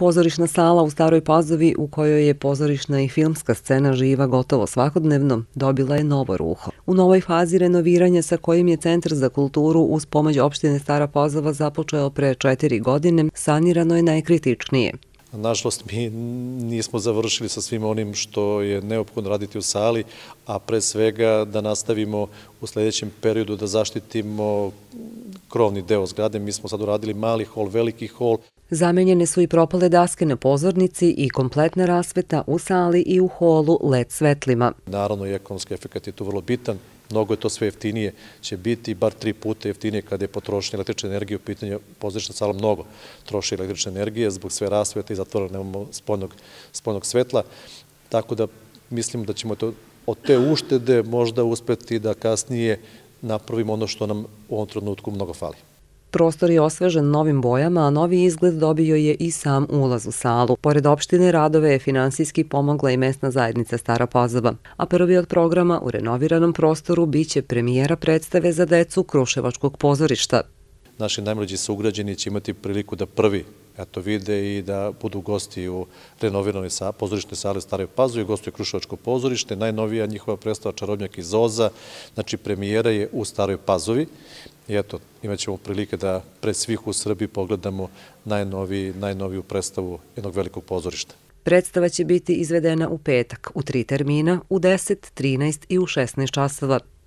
Pozorišna sala u Staroj Pazovi, u kojoj je pozorišna i filmska scena živa gotovo svakodnevno, dobila je novo ruho. U novoj fazi renoviranja sa kojim je Centar za kulturu uz pomoć opštine Stara Pazova započeo pre četiri godine, sanirano je najkritičnije. Nažalost, mi nismo završili sa svim onim što je neophodno raditi u sali, a pre svega da nastavimo u sledećem periodu da zaštitimo krovni deo zgrade. Mi smo sad uradili mali hol, veliki hol. Zamenjene su i propale daske na pozornici i kompletna rasveta u sali i u holu led svetlima. Naravno i ekonomski efekt je tu vrlo bitan. Mnogo je to sve jeftinije. Će biti bar tri puta jeftinije kada je potrošnja električne energije u pitanju pozorišna sala mnogo troši električne energije zbog sve rasvete i zatvora nemamo spodnog svetla. Tako da mislim da ćemo to od te uštede možda uspeti da kasnije napravimo ono što nam u ovom trenutku mnogo fali. Prostor je osvežen novim bojama, a novi izgled dobio je i sam ulaz u salu. Pored opštine radove je finansijski pomogla i mesna zajednica Stara Pozaba. A prvi od programa u renoviranom prostoru biće premijera predstave za decu Kruševačkog pozorišta naši najmlađi sugrađeni će imati priliku da prvi eto, vide i da budu gosti u renoviranoj sa, pozorišne sale Stare Pazove, gostuju Krušovačko pozorište, najnovija njihova predstava Čarobnjak iz Oza, znači premijera je u Staroj Pazovi i eto, imat ćemo prilike da pred svih u Srbiji pogledamo najnovi, najnoviju predstavu jednog velikog pozorišta. Predstava će biti izvedena u petak, u tri termina, u 10, 13 i u 16 časova,